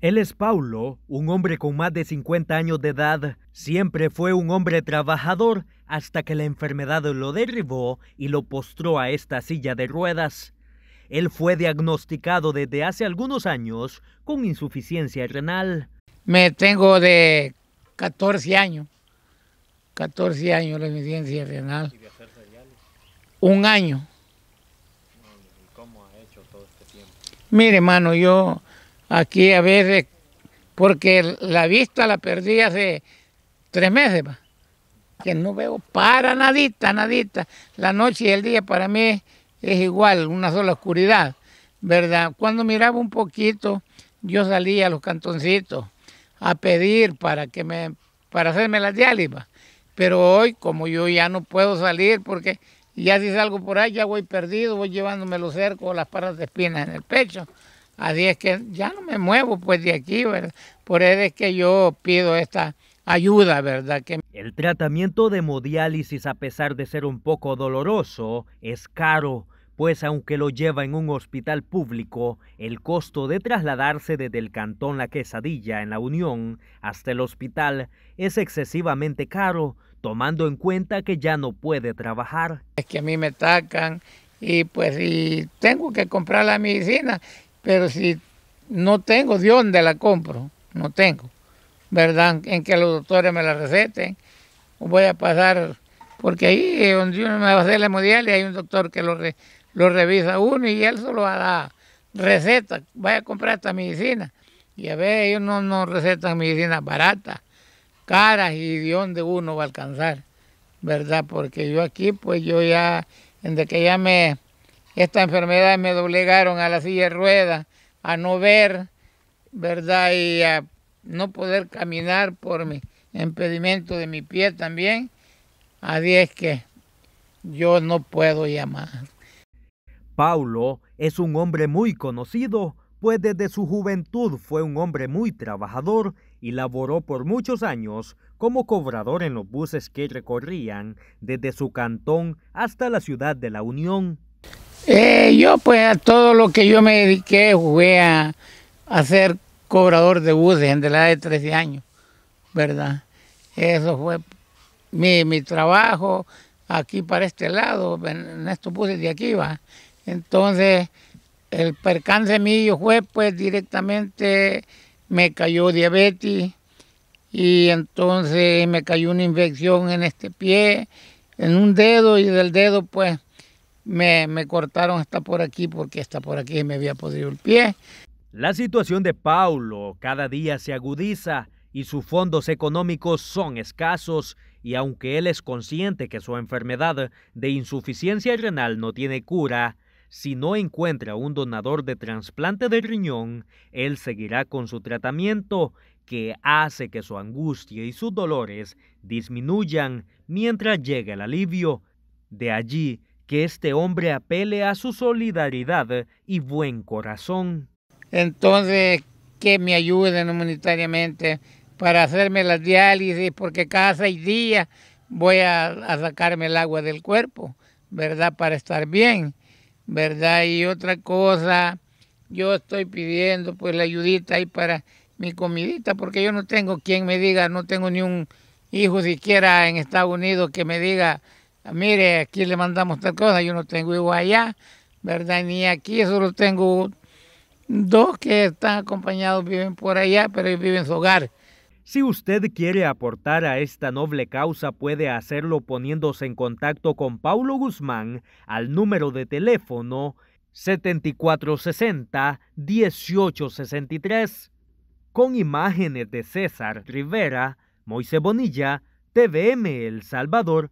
Él es Paulo, un hombre con más de 50 años de edad. Siempre fue un hombre trabajador hasta que la enfermedad lo derribó y lo postró a esta silla de ruedas. Él fue diagnosticado desde hace algunos años con insuficiencia renal. Me tengo de 14 años, 14 años de insuficiencia renal. Un año. ¿Y ¿Cómo ha hecho todo este tiempo? Mire, hermano, yo aquí a veces, eh, porque la vista la perdí hace tres meses, que no veo para nadita, nadita. La noche y el día para mí es igual, una sola oscuridad, ¿verdad? Cuando miraba un poquito, yo salía a los cantoncitos a pedir para que me para hacerme las diálisis, Pero hoy, como yo ya no puedo salir porque ya si salgo por ahí ya voy perdido, voy llevándome los cercos, las paras de espinas en el pecho. Así es que ya no me muevo pues de aquí, ¿verdad? Por eso es que yo pido esta ayuda, ¿verdad? Que... El tratamiento de hemodiálisis, a pesar de ser un poco doloroso, es caro, pues aunque lo lleva en un hospital público, el costo de trasladarse desde el cantón La Quesadilla en la Unión hasta el hospital es excesivamente caro, tomando en cuenta que ya no puede trabajar. Es que a mí me tacan y pues y tengo que comprar la medicina pero si no tengo, ¿de dónde la compro? No tengo, ¿verdad? En que los doctores me la receten. Voy a pasar, porque ahí donde uno me va a hacer la y hay un doctor que lo, lo revisa uno y él solo va a dar receta. Vaya a comprar esta medicina. Y a ver, ellos no, no recetan medicinas baratas, caras y de dónde uno va a alcanzar, ¿verdad? Porque yo aquí, pues yo ya, desde que ya me esta enfermedad me doblegaron a la silla de ruedas, a no ver, ¿verdad? Y a no poder caminar por mi impedimento de mi pie también. Así es que yo no puedo llamar. Paulo es un hombre muy conocido, pues desde su juventud fue un hombre muy trabajador y laboró por muchos años como cobrador en los buses que recorrían desde su cantón hasta la ciudad de la Unión eh, yo pues a todo lo que yo me dediqué jugué a, ser cobrador de buses en la edad de 13 años, ¿verdad? Eso fue mi, mi trabajo aquí para este lado, en, estos buses de aquí, va. Entonces, el percance mío fue pues directamente me cayó diabetes y entonces me cayó una infección en este pie, en un dedo y del dedo pues me, cortaron hasta por aquí porque hasta por aquí me había podido el pie. La situación de Paulo cada día se agudiza y sus fondos económicos son escasos y aunque él es consciente que su enfermedad de insuficiencia renal no tiene cura, si no encuentra un donador de trasplante de riñón, él seguirá con su tratamiento que hace que su angustia y sus dolores disminuyan mientras llega el alivio. De allí que este hombre apele a su solidaridad y buen corazón. Entonces, que me ayuden humanitariamente para hacerme la diálisis, porque cada seis días voy a, sacarme el agua del cuerpo, ¿verdad? Para estar bien, ¿verdad? Y otra cosa, yo estoy pidiendo pues la ayudita ahí para mi comidita, porque yo no tengo quien me diga, no tengo ni un hijo siquiera en Estados Unidos que me diga, Ah, mire, aquí le mandamos tal cosa, yo no tengo igual allá, ¿verdad? Ni aquí, solo tengo dos que están acompañados, viven por allá, pero viven en su hogar. Si usted quiere aportar a esta noble causa, puede hacerlo poniéndose en contacto con Paulo Guzmán al número de teléfono 7460-1863. Con imágenes de César Rivera, Moise Bonilla, TVM El Salvador,